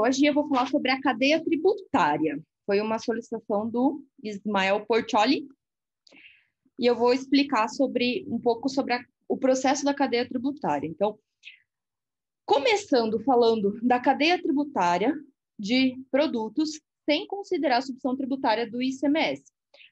hoje eu vou falar sobre a cadeia tributária. Foi uma solicitação do Ismael Porcioli. e eu vou explicar sobre um pouco sobre a, o processo da cadeia tributária. Então, começando falando da cadeia tributária, de produtos sem considerar a subção tributária do ICMS.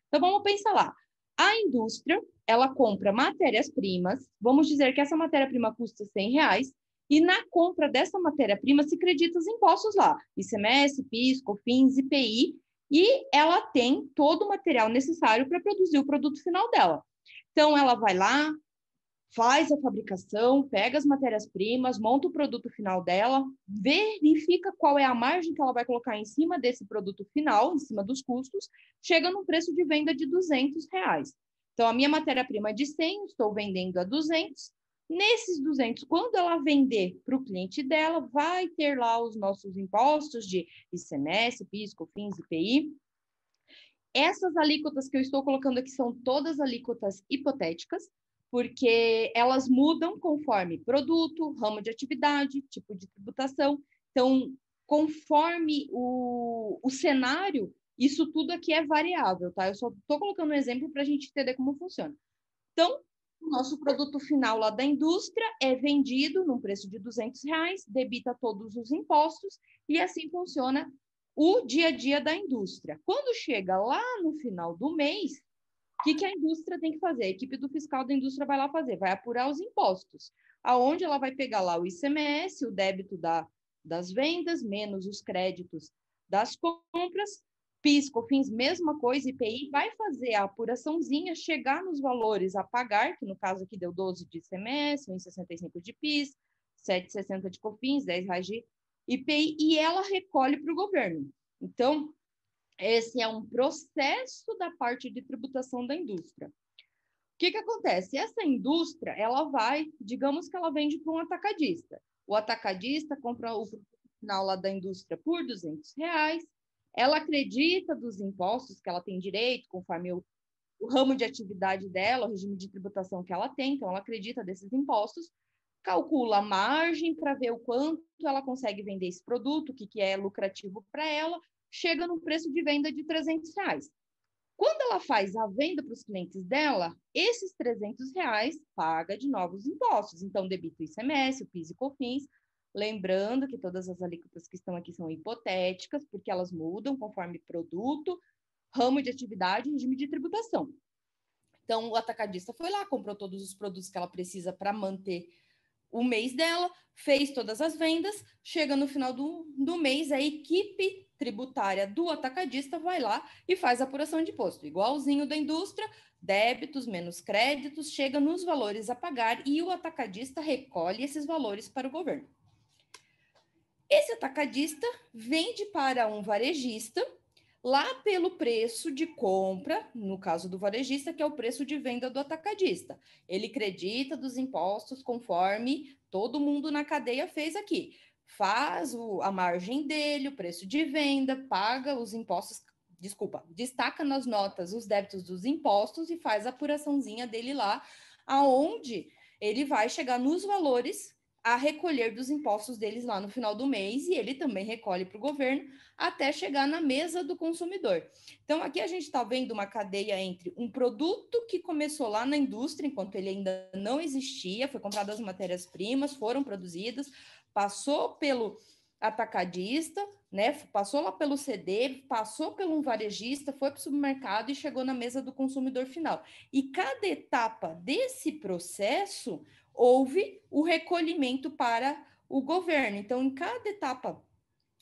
Então vamos pensar lá. A indústria, ela compra matérias-primas, vamos dizer que essa matéria-prima custa 100 reais, e na compra dessa matéria-prima se acredita os impostos lá, ICMS, PIS, COFINS, IPI, e ela tem todo o material necessário para produzir o produto final dela. Então, ela vai lá, faz a fabricação, pega as matérias-primas, monta o produto final dela, verifica qual é a margem que ela vai colocar em cima desse produto final, em cima dos custos, chega num preço de venda de 200 reais. Então, a minha matéria-prima é de 100, estou vendendo a 200. Nesses 200, quando ela vender para o cliente dela, vai ter lá os nossos impostos de ICMS, PIS, COFINS, IPI. Essas alíquotas que eu estou colocando aqui são todas alíquotas hipotéticas, porque elas mudam conforme produto, ramo de atividade, tipo de tributação. Então, conforme o, o cenário, isso tudo aqui é variável, tá? Eu só estou colocando um exemplo para a gente entender como funciona. Então, o nosso produto final lá da indústria é vendido num preço de 200 reais, debita todos os impostos e assim funciona o dia a dia da indústria. Quando chega lá no final do mês, o que, que a indústria tem que fazer? A equipe do fiscal da indústria vai lá fazer, vai apurar os impostos, aonde ela vai pegar lá o ICMS, o débito da, das vendas, menos os créditos das compras, PIS, COFINS, mesma coisa, IPI, vai fazer a apuraçãozinha, chegar nos valores a pagar, que no caso aqui deu 12 de ICMS, 1,65 de PIS, 7,60 de COFINS, 10 reais de IPI, e ela recolhe para o governo. Então, esse é um processo da parte de tributação da indústria. O que, que acontece? Essa indústria, ela vai, digamos que ela vende para um atacadista. O atacadista compra o final lá da indústria por 200 reais, ela acredita dos impostos que ela tem direito, conforme o, o ramo de atividade dela, o regime de tributação que ela tem, então ela acredita desses impostos, calcula a margem para ver o quanto ela consegue vender esse produto, o que, que é lucrativo para ela, chega no preço de venda de 300 reais. Quando ela faz a venda para os clientes dela, esses 300 reais paga de novos impostos. Então, debita o ICMS, o PIS e COFINS. Lembrando que todas as alíquotas que estão aqui são hipotéticas, porque elas mudam conforme produto, ramo de atividade e regime de tributação. Então, o atacadista foi lá, comprou todos os produtos que ela precisa para manter o mês dela, fez todas as vendas, chega no final do, do mês, a equipe tributária do atacadista vai lá e faz a apuração de imposto, igualzinho da indústria, débitos menos créditos, chega nos valores a pagar e o atacadista recolhe esses valores para o governo. Esse atacadista vende para um varejista lá pelo preço de compra, no caso do varejista, que é o preço de venda do atacadista. Ele credita dos impostos conforme todo mundo na cadeia fez aqui. Faz o, a margem dele, o preço de venda, paga os impostos, desculpa, destaca nas notas os débitos dos impostos e faz a apuraçãozinha dele lá, aonde ele vai chegar nos valores a recolher dos impostos deles lá no final do mês e ele também recolhe para o governo até chegar na mesa do consumidor. Então, aqui a gente está vendo uma cadeia entre um produto que começou lá na indústria, enquanto ele ainda não existia, foi comprado as matérias-primas, foram produzidas, passou pelo atacadista, né? Passou lá pelo CD, passou pelo um varejista, foi para o supermercado e chegou na mesa do consumidor final. E cada etapa desse processo, houve o recolhimento para o governo. Então, em cada etapa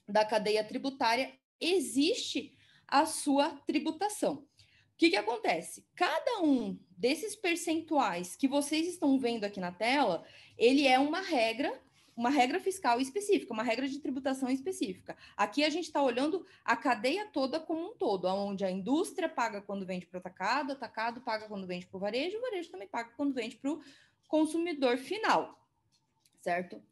da cadeia tributária, existe a sua tributação. O que, que acontece? Cada um desses percentuais que vocês estão vendo aqui na tela, ele é uma regra, uma regra fiscal específica, uma regra de tributação específica. Aqui a gente está olhando a cadeia toda como um todo, onde a indústria paga quando vende para o atacado, atacado paga quando vende para o varejo, o varejo também paga quando vende para o consumidor final, certo?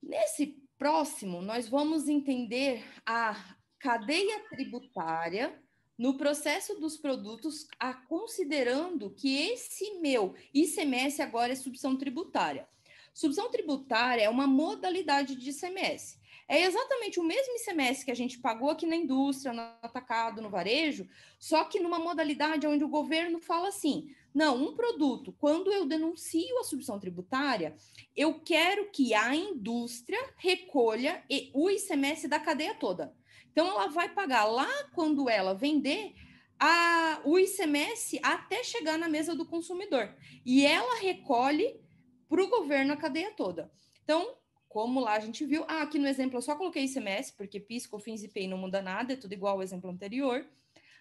Nesse próximo, nós vamos entender a cadeia tributária no processo dos produtos, a, considerando que esse meu ICMS agora é subção tributária. Subção tributária é uma modalidade de ICMS é exatamente o mesmo ICMS que a gente pagou aqui na indústria, no atacado, no varejo, só que numa modalidade onde o governo fala assim: não, um produto, quando eu denuncio a subção tributária, eu quero que a indústria recolha o ICMS da cadeia toda. Então, ela vai pagar lá quando ela vender a, o ICMS até chegar na mesa do consumidor. E ela recolhe para o governo a cadeia toda. Então, como lá a gente viu, ah, aqui no exemplo eu só coloquei ICMS, porque PIS, COFINS e PEI não muda nada, é tudo igual ao exemplo anterior,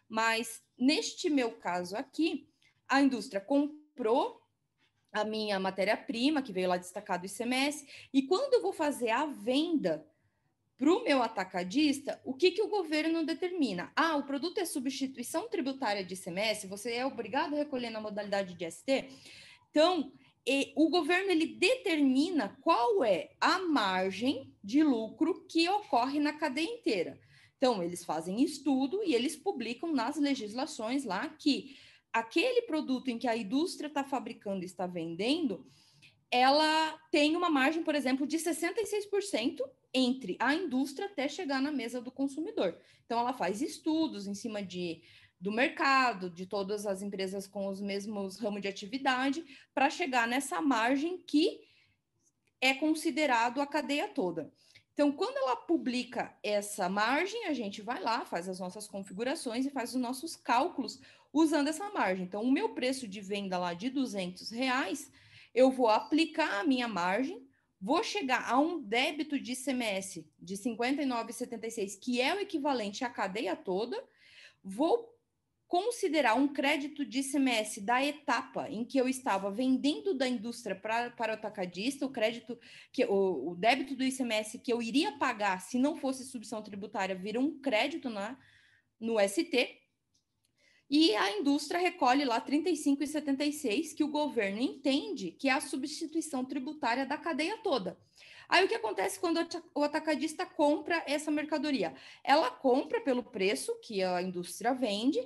mas neste meu caso aqui, a indústria comprou a minha matéria-prima, que veio lá destacado o ICMS, e quando eu vou fazer a venda para o meu atacadista, o que, que o governo determina? Ah, o produto é substituição tributária de ICMS, você é obrigado a recolher na modalidade de ST? Então, e o governo ele determina qual é a margem de lucro que ocorre na cadeia inteira. Então, eles fazem estudo e eles publicam nas legislações lá que aquele produto em que a indústria está fabricando e está vendendo, ela tem uma margem, por exemplo, de 66% entre a indústria até chegar na mesa do consumidor. Então, ela faz estudos em cima de do mercado, de todas as empresas com os mesmos ramos de atividade, para chegar nessa margem que é considerado a cadeia toda. Então, quando ela publica essa margem, a gente vai lá, faz as nossas configurações e faz os nossos cálculos usando essa margem. Então, o meu preço de venda lá de 200 reais, eu vou aplicar a minha margem, vou chegar a um débito de ICMS de 59,76, que é o equivalente à cadeia toda, vou considerar um crédito de ICMS da etapa em que eu estava vendendo da indústria pra, para o atacadista, o crédito que o, o, débito do ICMS que eu iria pagar se não fosse subção tributária vira um crédito na no ST. E a indústria recolhe lá 35 e 76 que o governo entende que é a substituição tributária da cadeia toda. Aí o que acontece quando o atacadista compra essa mercadoria? Ela compra pelo preço que a indústria vende,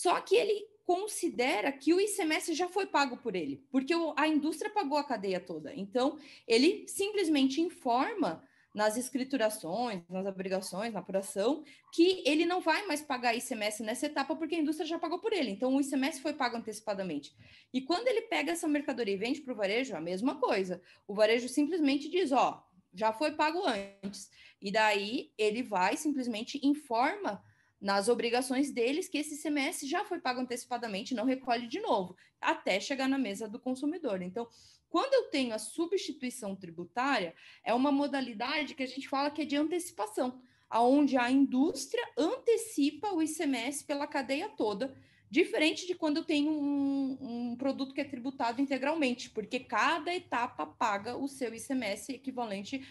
só que ele considera que o ICMS já foi pago por ele, porque a indústria pagou a cadeia toda. Então, ele simplesmente informa nas escriturações, nas obrigações, na apuração, que ele não vai mais pagar ICMS nessa etapa porque a indústria já pagou por ele. Então, o ICMS foi pago antecipadamente. E quando ele pega essa mercadoria e vende para o varejo, a mesma coisa. O varejo simplesmente diz: ó, já foi pago antes. E daí ele vai simplesmente informa nas obrigações deles, que esse ICMS já foi pago antecipadamente, não recolhe de novo, até chegar na mesa do consumidor. Então, quando eu tenho a substituição tributária, é uma modalidade que a gente fala que é de antecipação, aonde a indústria antecipa o ICMS pela cadeia toda, diferente de quando eu tenho um, um produto que é tributado integralmente, porque cada etapa paga o seu ICMS equivalente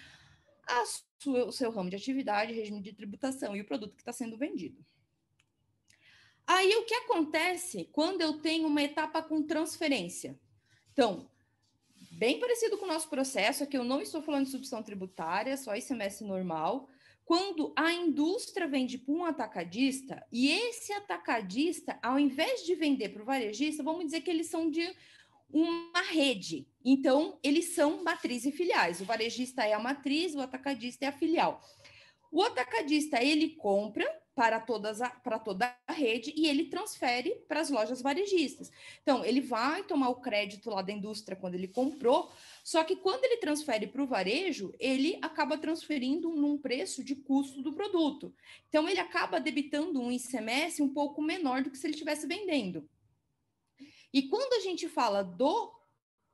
sua, o seu ramo de atividade, regime de tributação e o produto que está sendo vendido. Aí o que acontece quando eu tenho uma etapa com transferência? Então, bem parecido com o nosso processo, aqui é eu não estou falando de subção tributária, só ICMS normal. Quando a indústria vende para um atacadista e esse atacadista, ao invés de vender para o varejista, vamos dizer que eles são de uma rede. Então, eles são matriz e filiais. O varejista é a matriz, o atacadista é a filial. O atacadista, ele compra para, todas a, para toda a rede e ele transfere para as lojas varejistas. Então, ele vai tomar o crédito lá da indústria quando ele comprou, só que quando ele transfere para o varejo, ele acaba transferindo num preço de custo do produto. Então, ele acaba debitando um ICMS um pouco menor do que se ele estivesse vendendo. E quando a gente fala do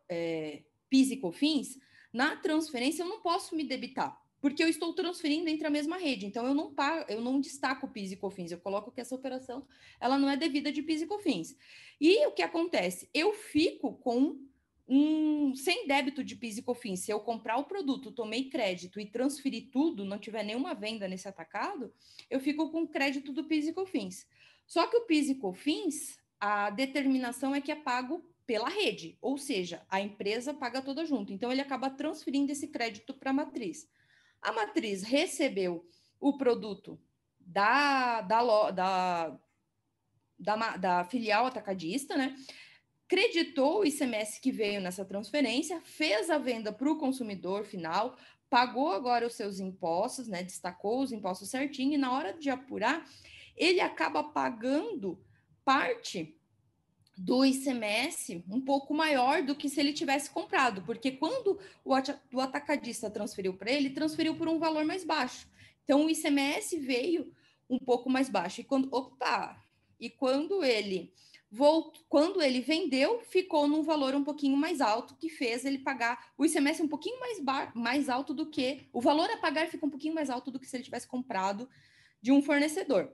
é, PIS e COFINS, na transferência eu não posso me debitar, porque eu estou transferindo entre a mesma rede. Então eu não pago, eu não destaco PIS e COFINS, eu coloco que essa operação ela não é devida de PIS e COFINS. E o que acontece? Eu fico com um sem débito de PIS e COFINS. Se eu comprar o produto, tomei crédito e transferi tudo, não tiver nenhuma venda nesse atacado, eu fico com crédito do PIS e COFINS. Só que o PIS e COFINS a determinação é que é pago pela rede, ou seja, a empresa paga toda junto. Então, ele acaba transferindo esse crédito para a matriz. A matriz recebeu o produto da, da, da, da, da filial atacadista, né? creditou o ICMS que veio nessa transferência, fez a venda para o consumidor final, pagou agora os seus impostos, né? destacou os impostos certinho, e na hora de apurar, ele acaba pagando parte do ICMS um pouco maior do que se ele tivesse comprado, porque quando o atacadista transferiu para ele, transferiu por um valor mais baixo. Então o ICMS veio um pouco mais baixo. E quando, opa, e quando ele voltou, quando ele vendeu, ficou num valor um pouquinho mais alto que fez ele pagar o ICMS um pouquinho mais, mais alto do que o valor a pagar fica um pouquinho mais alto do que se ele tivesse comprado de um fornecedor.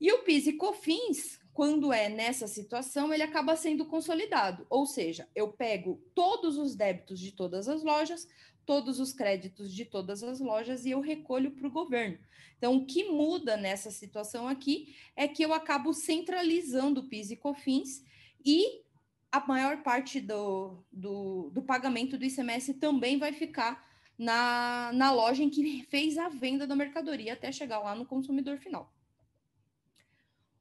E o PIS e COFINS, quando é nessa situação, ele acaba sendo consolidado. Ou seja, eu pego todos os débitos de todas as lojas, todos os créditos de todas as lojas e eu recolho para o governo. Então, o que muda nessa situação aqui é que eu acabo centralizando o PIS e COFINS e a maior parte do, do, do pagamento do ICMS também vai ficar na, na loja em que fez a venda da mercadoria até chegar lá no consumidor final.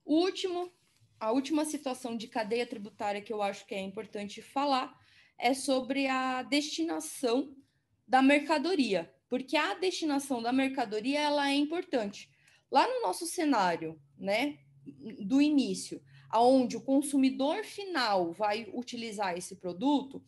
O último a última situação de cadeia tributária que eu acho que é importante falar é sobre a destinação da mercadoria, porque a destinação da mercadoria ela é importante. Lá no nosso cenário, né, do início, aonde o consumidor final vai utilizar esse produto,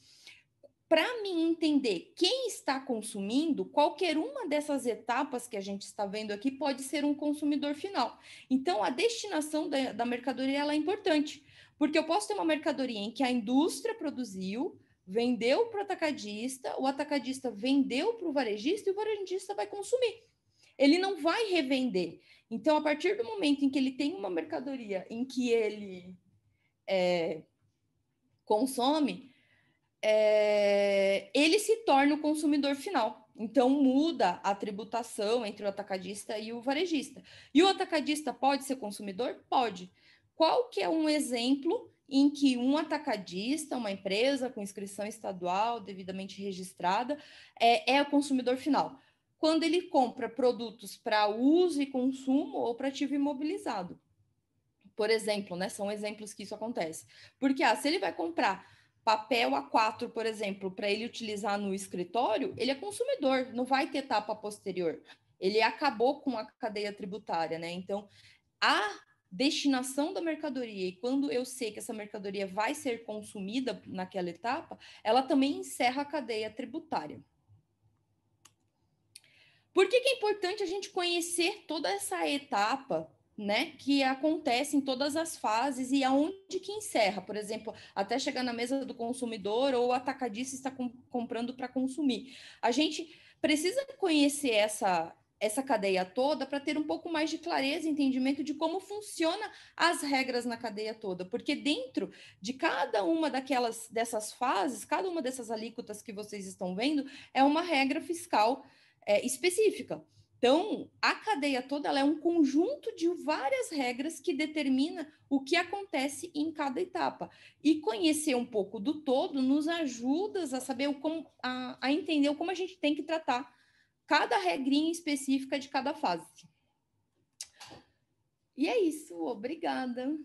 para mim entender quem está consumindo, qualquer uma dessas etapas que a gente está vendo aqui pode ser um consumidor final. Então, a destinação da, da mercadoria é importante, porque eu posso ter uma mercadoria em que a indústria produziu, vendeu para o atacadista, o atacadista vendeu para o varejista e o varejista vai consumir. Ele não vai revender. Então, a partir do momento em que ele tem uma mercadoria em que ele é, consome, é, ele se torna o consumidor final. Então muda a tributação entre o atacadista e o varejista. E o atacadista pode ser consumidor? Pode. Qual que é um exemplo em que um atacadista, uma empresa com inscrição estadual devidamente registrada, é, é o consumidor final? Quando ele compra produtos para uso e consumo ou para ativo imobilizado. Por exemplo, né, são exemplos que isso acontece. Porque ah, se ele vai comprar papel A4, por exemplo, para ele utilizar no escritório, ele é consumidor, não vai ter etapa posterior. Ele acabou com a cadeia tributária, né? Então, a destinação da mercadoria e quando eu sei que essa mercadoria vai ser consumida naquela etapa, ela também encerra a cadeia tributária. Por que, que é importante a gente conhecer toda essa etapa né, que acontece em todas as fases e aonde que encerra, por exemplo, até chegar na mesa do consumidor ou o atacadista está comprando para consumir. A gente precisa conhecer essa essa cadeia toda para ter um pouco mais de clareza e entendimento de como funciona as regras na cadeia toda, porque dentro de cada uma daquelas dessas fases, cada uma dessas alíquotas que vocês estão vendo é uma regra fiscal é, específica. Então, a cadeia toda é um conjunto de várias regras que determina o que acontece em cada etapa. E conhecer um pouco do todo nos ajuda a saber como, a, a entender como a gente tem que tratar cada regrinha específica de cada fase. E é isso, obrigada.